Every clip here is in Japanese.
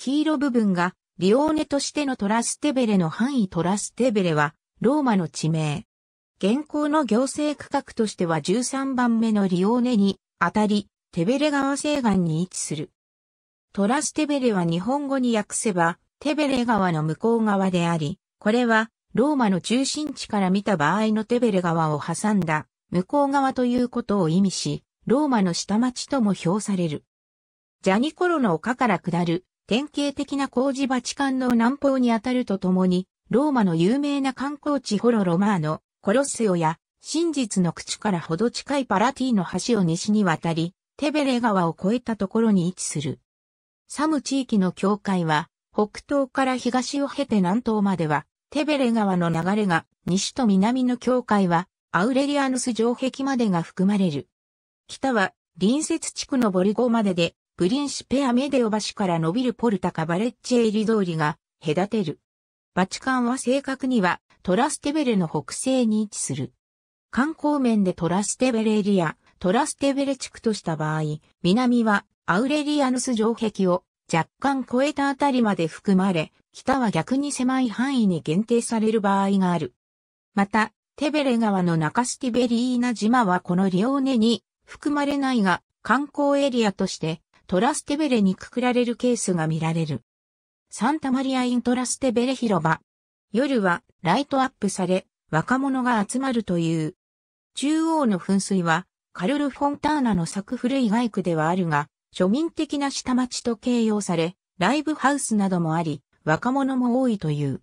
黄色部分がリオーネとしてのトラステベレの範囲トラステベレはローマの地名。現行の行政区画としては13番目のリオーネにあたり、テベレ川西岸に位置する。トラステベレは日本語に訳せば、テベレ川の向こう側であり、これはローマの中心地から見た場合のテベレ川を挟んだ向こう側ということを意味し、ローマの下町とも評される。ジャニコロの丘から下る典型的な工事バチカンの南方にあたるとともに、ローマの有名な観光地ホロロマーノ、コロッセオや、真実の口からほど近いパラティの橋を西に渡り、テベレ川を越えたところに位置する。サム地域の境界は、北東から東を経て南東までは、テベレ川の流れが、西と南の境界は、アウレリアヌス城壁までが含まれる。北は、隣接地区のボリゴまでで、プリンシペアメデオ橋から伸びるポルタカバレッチェイリ通りが隔てる。バチカンは正確にはトラステベレの北西に位置する。観光面でトラステベレエリア、トラステベレ地区とした場合、南はアウレリアヌス城壁を若干超えたあたりまで含まれ、北は逆に狭い範囲に限定される場合がある。また、テベレ川の中スティベリーナ島はこのリオーネに含まれないが、観光エリアとしてトラステベレにくくられるケースが見られる。サンタマリア・イントラステベレ広場。夜はライトアップされ、若者が集まるという。中央の噴水は、カルル・フォンターナの作古い外区ではあるが、庶民的な下町と形容され、ライブハウスなどもあり、若者も多いという。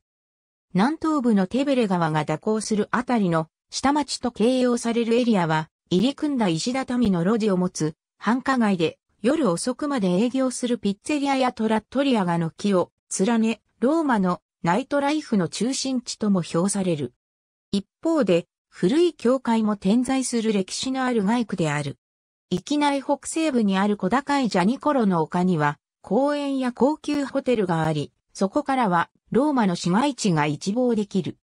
南東部のテベレ川が蛇行するあたりの下町と形容されるエリアは、入り組んだ石畳の路地を持つ繁華街で、夜遅くまで営業するピッツェリアやトラットリアが軒を連ね、ローマのナイトライフの中心地とも評される。一方で、古い教会も点在する歴史のある街区である。域内北西部にある小高いジャニコロの丘には、公園や高級ホテルがあり、そこからはローマの市街地が一望できる。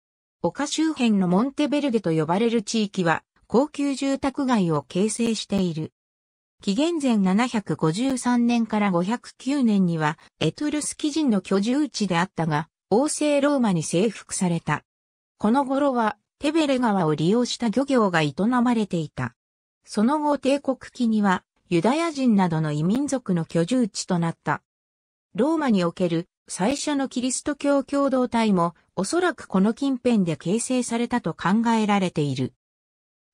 丘周辺のモンテベルデと呼ばれる地域は、高級住宅街を形成している。紀元前753年から509年にはエトゥルスキ人の居住地であったが、王政ローマに征服された。この頃はテベレ川を利用した漁業が営まれていた。その後帝国期にはユダヤ人などの異民族の居住地となった。ローマにおける最初のキリスト教共同体もおそらくこの近辺で形成されたと考えられている。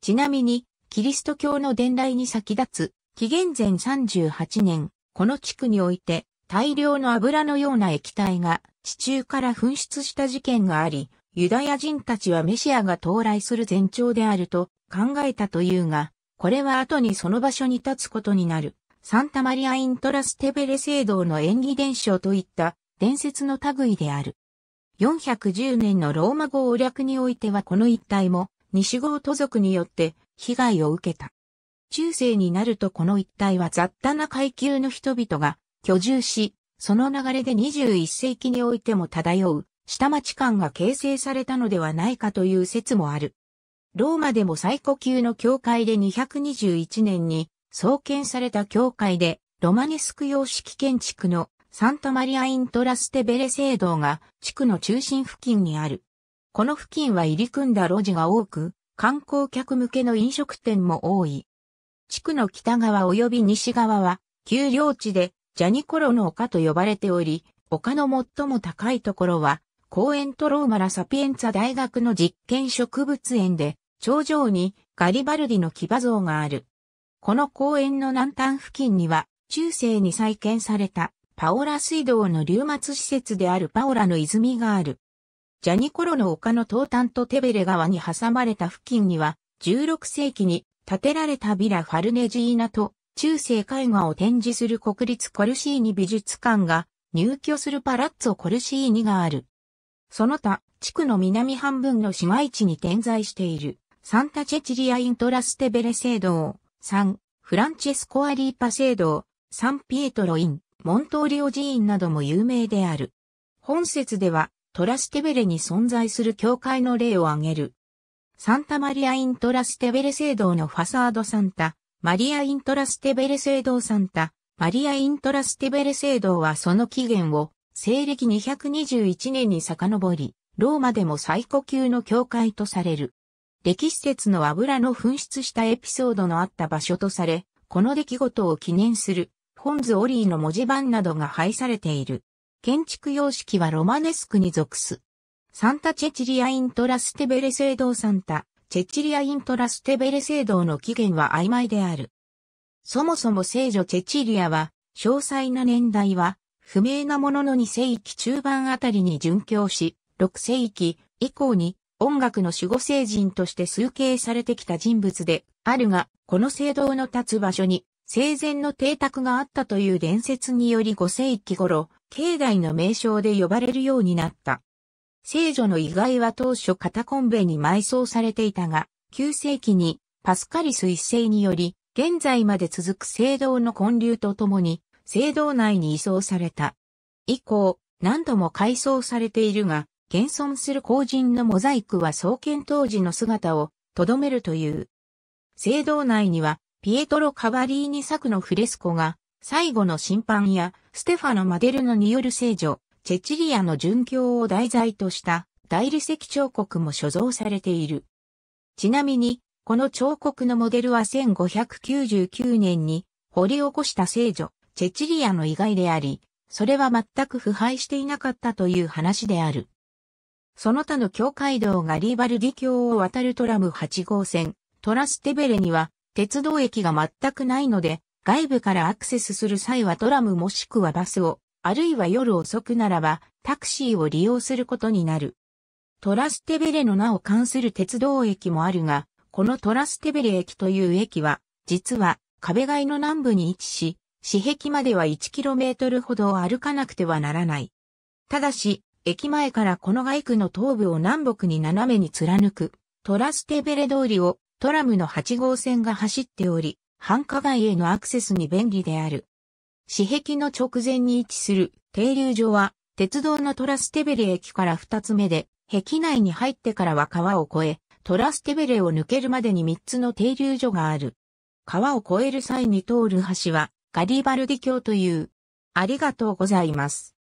ちなみに、キリスト教の伝来に先立つ紀元前38年、この地区において大量の油のような液体が地中から噴出した事件があり、ユダヤ人たちはメシアが到来する前兆であると考えたというが、これは後にその場所に立つことになる。サンタマリア・イントラステベレ聖堂の演技伝承といった伝説の類である。410年のローマ語を略においてはこの一帯も西豪都族によって被害を受けた。中世になるとこの一帯は雑多な階級の人々が居住し、その流れで21世紀においても漂う下町感が形成されたのではないかという説もある。ローマでも最古級の教会で221年に創建された教会でロマネスク様式建築のサンタマリア・イントラステベレ聖堂が地区の中心付近にある。この付近は入り組んだ路地が多く、観光客向けの飲食店も多い。地区の北側及び西側は、丘陵地で、ジャニコロの丘と呼ばれており、丘の最も高いところは、公園トローマラサピエンツァ大学の実験植物園で、頂上にガリバルディの騎馬像がある。この公園の南端付近には、中世に再建された、パオラ水道の流末施設であるパオラの泉がある。ジャニコロの丘の東端とテベレ川に挟まれた付近には、16世紀に建てられたビラ・ファルネジーナと中世絵画を展示する国立コルシーニ美術館が入居するパラッツォコルシーニがある。その他、地区の南半分の市街地に点在している、サンタチェチリア・イントラステベレ聖堂、サン、フランチェスコ・アリーパ聖堂、サンピエトロ・イン、モントーリオ寺院なども有名である。本説では、トラステベレに存在する教会の例を挙げる。サンタマリア・イントラステベレ聖堂のファサードサンタ、マリア・イントラステベレ聖堂サンタ、マリア・イントラステベレ聖堂はその起源を西暦221年に遡り、ローマでも最古級の教会とされる。歴史説の油の噴出したエピソードのあった場所とされ、この出来事を記念する、ホンズ・オリーの文字盤などが配されている。建築様式はロマネスクに属す。サンタチェチリア・イントラステベレ聖堂サンタ、チェチリア・イントラステベレ聖堂の起源は曖昧である。そもそも聖女チェチリアは、詳細な年代は、不明なものの2世紀中盤あたりに殉教し、6世紀以降に音楽の守護聖人として崇敬されてきた人物であるが、この聖堂の立つ場所に生前の邸宅があったという伝説により5世紀頃、境内の名称で呼ばれるようになった。聖女の遺骸は当初片コンベに埋葬されていたが、9世紀にパスカリス一世により、現在まで続く聖堂の建立とともに、聖堂内に移送された。以降、何度も改装されているが、現存する後人のモザイクは創建当時の姿をとどめるという。聖堂内には、ピエトロ・カバリーニ作のフレスコが、最後の審判やステファノ・マデルノによる聖女、チェチリアの殉教を題材とした大理石彫刻も所蔵されている。ちなみに、この彫刻のモデルは1599年に掘り起こした聖女、チェチリアの意外であり、それは全く腐敗していなかったという話である。その他の教会道がリーバルディ教を渡るトラム8号線、トラステベレには鉄道駅が全くないので、外部からアクセスする際はトラムもしくはバスをあるいは夜遅くならばタクシーを利用することになる。トラステベレの名を冠する鉄道駅もあるが、このトラステベレ駅という駅は、実は壁外の南部に位置し、市壁までは 1km ほど歩かなくてはならない。ただし、駅前からこの外区の東部を南北に斜めに貫く、トラステベレ通りをトラムの8号線が走っており、繁華街へのアクセスに便利である。市壁の直前に位置する停留所は、鉄道のトラステベレ駅から2つ目で、壁内に入ってからは川を越え、トラステベレを抜けるまでに3つの停留所がある。川を越える際に通る橋は、ガリバルディ橋という。ありがとうございます。